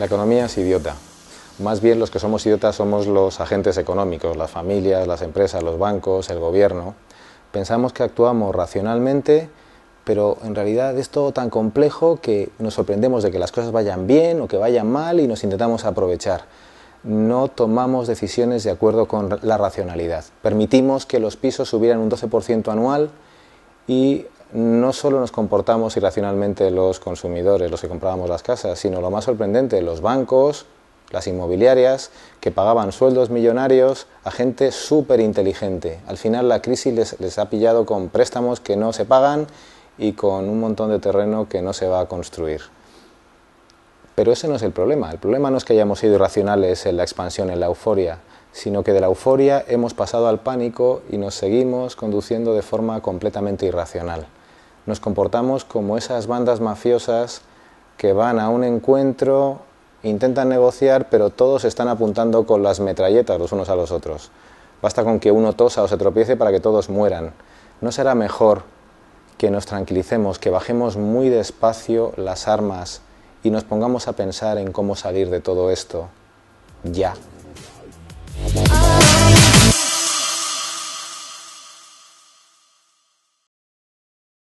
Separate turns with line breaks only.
La economía es idiota. Más bien los que somos idiotas somos los agentes económicos, las familias, las empresas, los bancos, el gobierno. Pensamos que actuamos racionalmente, pero en realidad es todo tan complejo que nos sorprendemos de que las cosas vayan bien o que vayan mal y nos intentamos aprovechar. No tomamos decisiones de acuerdo con la racionalidad. Permitimos que los pisos subieran un 12% anual y no solo nos comportamos irracionalmente los consumidores, los que comprábamos las casas, sino lo más sorprendente, los bancos, las inmobiliarias, que pagaban sueldos millonarios a gente súper inteligente. Al final la crisis les, les, ha pillado con préstamos que no se pagan y con un montón de terreno que no se va a construir. Pero ese no es el problema. El problema no es que hayamos sido irracionales en la expansión, en la euforia, sino que de la euforia hemos pasado al pánico y nos seguimos conduciendo de forma completamente irracional nos comportamos como esas bandas mafiosas que van a un encuentro, intentan negociar, pero todos están apuntando con las metralletas los unos a los otros. Basta con que uno tosa o se tropiece para que todos mueran. ¿No será mejor que nos tranquilicemos, que bajemos muy despacio las armas y nos pongamos a pensar en cómo salir de todo esto? Ya.